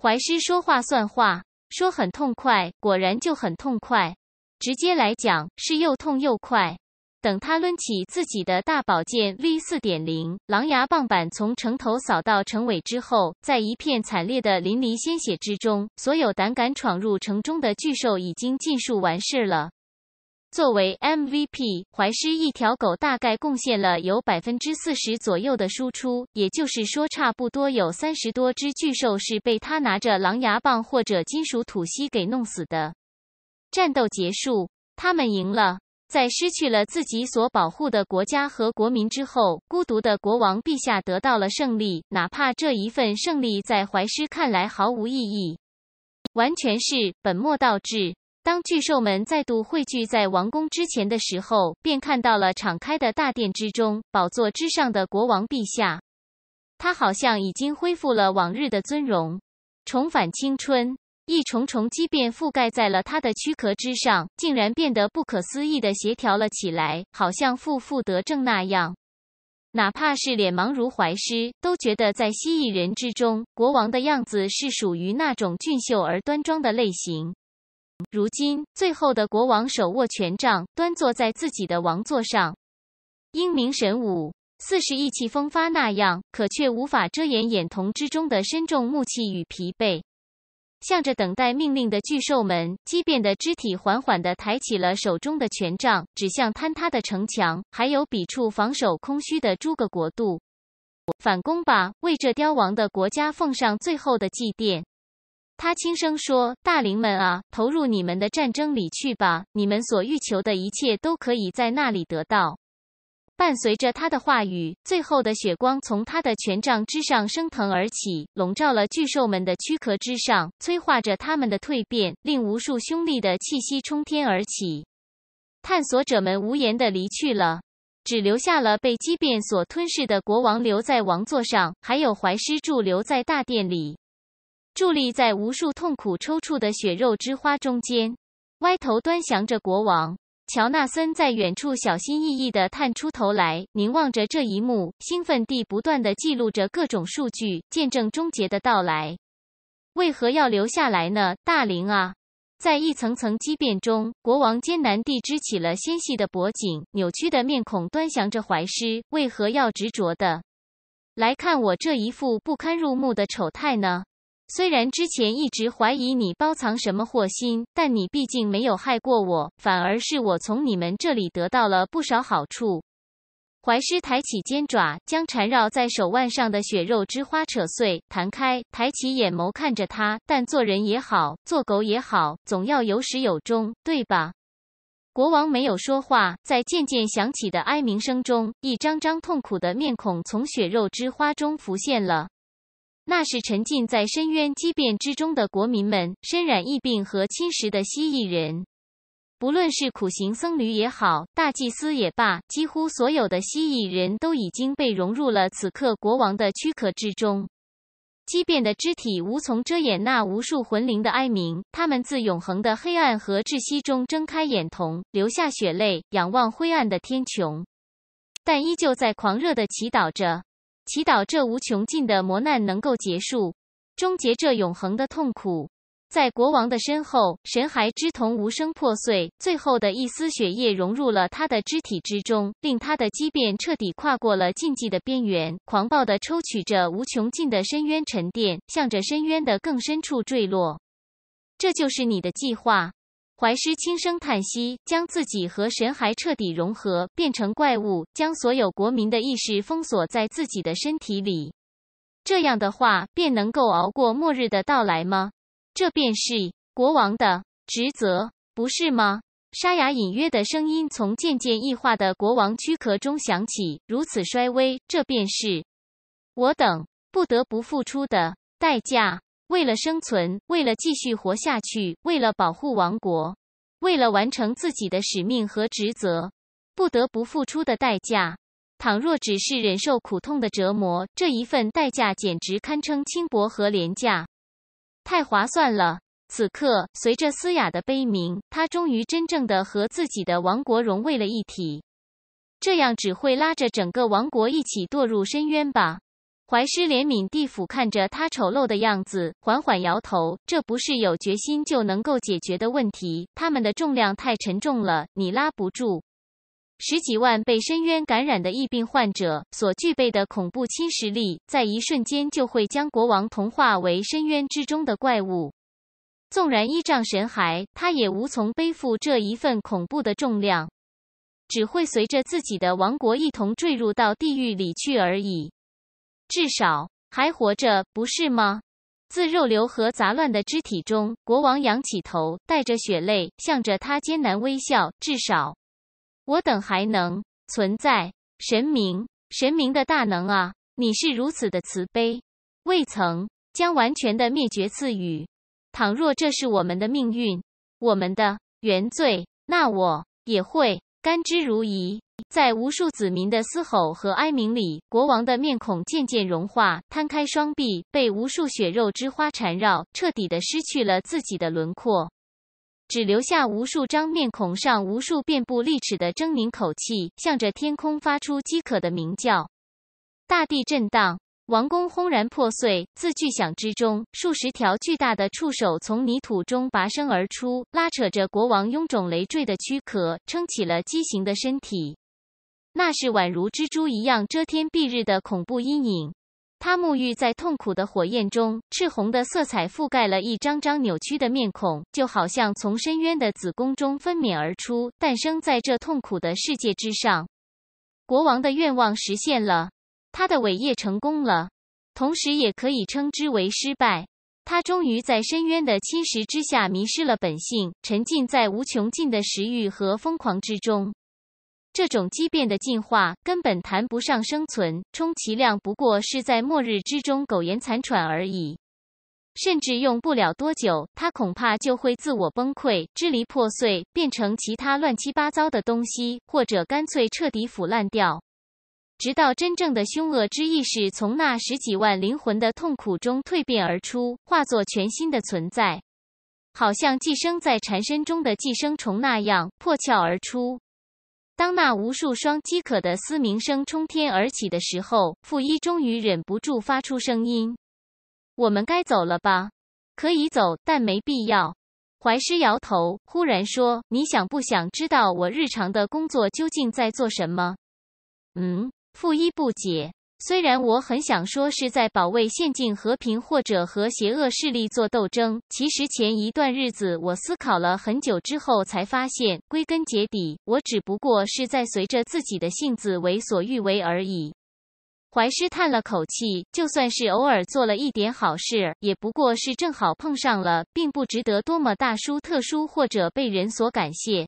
怀师说话算话，说很痛快，果然就很痛快，直接来讲是又痛又快。等他抡起自己的大宝剑 V 四点零狼牙棒版，从城头扫到城尾之后，在一片惨烈的淋漓鲜血之中，所有胆敢闯入城中的巨兽已经尽数完事了。作为 MVP，怀师一条狗大概贡献了有百分之四十左右的输出，也就是说，差不多有三十多只巨兽是被他拿着狼牙棒或者金属吐息给弄死的。战斗结束，他们赢了。在失去了自己所保护的国家和国民之后，孤独的国王陛下得到了胜利，哪怕这一份胜利在怀师看来毫无意义，完全是本末倒置。当巨兽们再度汇聚在王宫之前的时候，便看到了敞开的大殿之中，宝座之上的国王陛下。他好像已经恢复了往日的尊荣，重返青春。一重重畸变覆盖在了他的躯壳之上，竟然变得不可思议的协调了起来，好像负负得正那样。哪怕是脸盲如怀师，都觉得在蜥蜴人之中，国王的样子是属于那种俊秀而端庄的类型。如今，最后的国王手握权杖，端坐在自己的王座上，英明神武，似是意气风发那样，可却无法遮掩眼瞳之中的深重暮气与疲惫。向着等待命令的巨兽们，畸变的肢体缓缓的抬起了手中的权杖，指向坍塌的城墙，还有彼处防守空虚的诸个国度。反攻吧，为这凋亡的国家奉上最后的祭奠。他轻声说：“大灵们啊，投入你们的战争里去吧，你们所欲求的一切都可以在那里得到。”伴随着他的话语，最后的血光从他的权杖之上升腾而起，笼罩了巨兽们的躯壳之上，催化着他们的蜕变，令无数凶弟的气息冲天而起。探索者们无言的离去了，只留下了被畸变所吞噬的国王留在王座上，还有怀师柱留在大殿里。伫立在无数痛苦抽搐的血肉之花中间，歪头端详着国王乔纳森在远处小心翼翼地探出头来，凝望着这一幕，兴奋地不断地记录着各种数据，见证终结的到来。为何要留下来呢，大林啊？在一层层畸变中，国王艰难地支起了纤细的脖颈，扭曲的面孔端详着怀师，为何要执着的来看我这一副不堪入目的丑态呢？虽然之前一直怀疑你包藏什么祸心，但你毕竟没有害过我，反而是我从你们这里得到了不少好处。怀师抬起尖爪，将缠绕在手腕上的血肉之花扯碎、弹开，抬起眼眸看着他。但做人也好，做狗也好，总要有始有终，对吧？国王没有说话，在渐渐响起的哀鸣声中，一张张痛苦的面孔从血肉之花中浮现了。那是沉浸在深渊畸变之中的国民们，身染疫病和侵蚀的蜥蜴人。不论是苦行僧侣也好，大祭司也罢，几乎所有的蜥蜴人都已经被融入了此刻国王的躯壳之中。畸变的肢体无从遮掩那无数魂灵的哀鸣，他们自永恒的黑暗和窒息中睁开眼瞳，流下血泪，仰望灰暗的天穹，但依旧在狂热的祈祷着。祈祷这无穷尽的磨难能够结束，终结这永恒的痛苦。在国王的身后，神孩之瞳无声破碎，最后的一丝血液融入了他的肢体之中，令他的畸变彻底跨过了禁忌的边缘，狂暴地抽取着无穷尽的深渊沉淀，向着深渊的更深处坠落。这就是你的计划。怀师轻声叹息，将自己和神骸彻底融合，变成怪物，将所有国民的意识封锁在自己的身体里。这样的话，便能够熬过末日的到来吗？这便是国王的职责，不是吗？沙哑、隐约的声音从渐渐异化的国王躯壳中响起。如此衰微，这便是我等不得不付出的代价。为了生存，为了继续活下去，为了保护王国，为了完成自己的使命和职责，不得不付出的代价。倘若只是忍受苦痛的折磨，这一份代价简直堪称轻薄和廉价，太划算了。此刻，随着嘶哑的悲鸣，他终于真正的和自己的王国融为了一体。这样只会拉着整个王国一起堕入深渊吧。怀师怜悯地俯看着他丑陋的样子，缓缓摇头。这不是有决心就能够解决的问题。他们的重量太沉重了，你拉不住。十几万被深渊感染的疫病患者所具备的恐怖侵蚀力，在一瞬间就会将国王同化为深渊之中的怪物。纵然依仗神骸，他也无从背负这一份恐怖的重量，只会随着自己的王国一同坠入到地狱里去而已。至少还活着，不是吗？自肉瘤和杂乱的肢体中，国王仰起头，带着血泪，向着他艰难微笑。至少，我等还能存在。神明，神明的大能啊，你是如此的慈悲，未曾将完全的灭绝赐予。倘若这是我们的命运，我们的原罪，那我也会。甘之如饴，在无数子民的嘶吼和哀鸣里，国王的面孔渐渐融化，摊开双臂，被无数血肉之花缠绕，彻底的失去了自己的轮廓，只留下无数张面孔上无数遍布利齿的狰狞口气，向着天空发出饥渴的鸣叫，大地震荡。王宫轰然破碎，自巨响之中，数十条巨大的触手从泥土中拔身而出，拉扯着国王臃肿累赘的躯壳，撑起了畸形的身体。那是宛如蜘蛛一样遮天蔽日的恐怖阴影。他沐浴在痛苦的火焰中，赤红的色彩覆盖了一张张扭曲的面孔，就好像从深渊的子宫中分娩而出，诞生在这痛苦的世界之上。国王的愿望实现了。他的伟业成功了，同时也可以称之为失败。他终于在深渊的侵蚀之下迷失了本性，沉浸在无穷尽的食欲和疯狂之中。这种畸变的进化根本谈不上生存，充其量不过是在末日之中苟延残喘而已。甚至用不了多久，他恐怕就会自我崩溃、支离破碎，变成其他乱七八糟的东西，或者干脆彻底腐烂掉。直到真正的凶恶之意识从那十几万灵魂的痛苦中蜕变而出，化作全新的存在，好像寄生在缠身中的寄生虫那样破壳而出。当那无数双饥渴的嘶鸣声冲天而起的时候，傅一终于忍不住发出声音：“我们该走了吧？”“可以走，但没必要。”怀师摇头，忽然说：“你想不想知道我日常的工作究竟在做什么？”“嗯。”傅一不解，虽然我很想说是在保卫现境和平，或者和邪恶势力做斗争。其实前一段日子，我思考了很久之后，才发现，归根结底，我只不过是在随着自己的性子为所欲为而已。怀师叹了口气，就算是偶尔做了一点好事，也不过是正好碰上了，并不值得多么大书特书或者被人所感谢。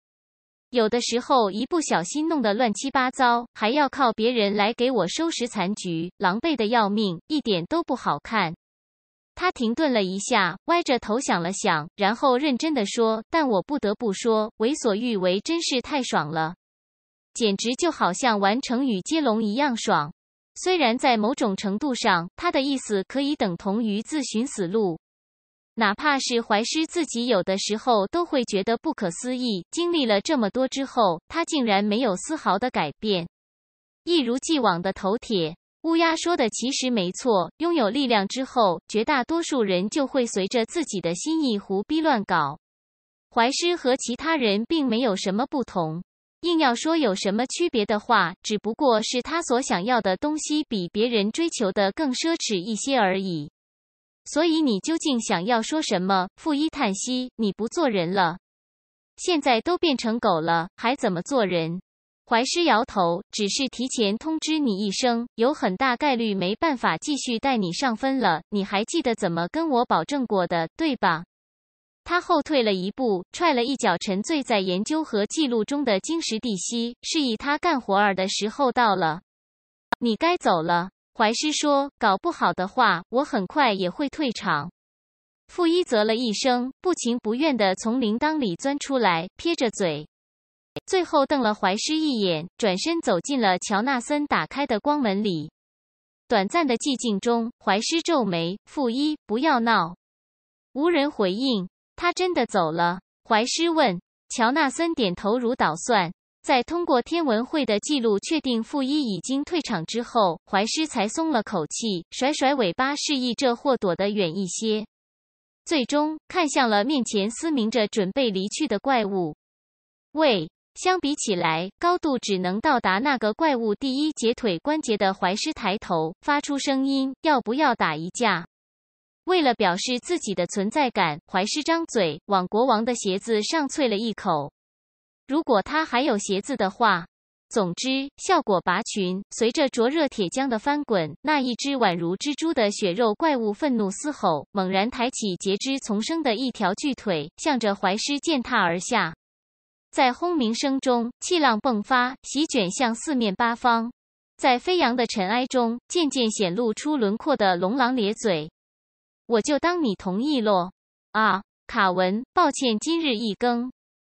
有的时候一不小心弄得乱七八糟，还要靠别人来给我收拾残局，狼狈的要命，一点都不好看。他停顿了一下，歪着头想了想，然后认真的说：“但我不得不说，为所欲为真是太爽了，简直就好像玩成语接龙一样爽。虽然在某种程度上，他的意思可以等同于自寻死路。”哪怕是怀师自己，有的时候都会觉得不可思议。经历了这么多之后，他竟然没有丝毫的改变，一如既往的头铁。乌鸦说的其实没错，拥有力量之后，绝大多数人就会随着自己的心意胡逼乱搞。怀师和其他人并没有什么不同，硬要说有什么区别的话，只不过是他所想要的东西比别人追求的更奢侈一些而已。所以你究竟想要说什么？负一叹息，你不做人了，现在都变成狗了，还怎么做人？怀师摇头，只是提前通知你一声，有很大概率没办法继续带你上分了。你还记得怎么跟我保证过的，对吧？他后退了一步，踹了一脚沉醉在研究和记录中的晶石地蜥，示意他干活儿的时候到了，你该走了。怀师说：“搞不好的话，我很快也会退场。”傅一啧了一声，不情不愿地从铃铛里钻出来，撇着嘴，最后瞪了怀师一眼，转身走进了乔纳森打开的光门里。短暂的寂静中，怀师皱眉：“傅一，不要闹。”无人回应。他真的走了。怀师问乔纳森：“点头如捣蒜。”在通过天文会的记录确定负一已经退场之后，怀师才松了口气，甩甩尾巴示意这货躲得远一些，最终看向了面前嘶鸣着准备离去的怪物。喂，相比起来，高度只能到达那个怪物第一节腿关节的怀师抬头发出声音：“要不要打一架？”为了表示自己的存在感，怀师张嘴往国王的鞋子上啐了一口。如果他还有鞋子的话，总之效果拔群。随着灼热铁浆的翻滚，那一只宛如蜘蛛的血肉怪物愤怒嘶吼，猛然抬起截肢丛生的一条巨腿，向着怀师践踏而下。在轰鸣声中，气浪迸发，席卷向四面八方。在飞扬的尘埃中，渐渐显露出轮廓的龙狼咧嘴：“我就当你同意喽。”啊，卡文，抱歉，今日一更。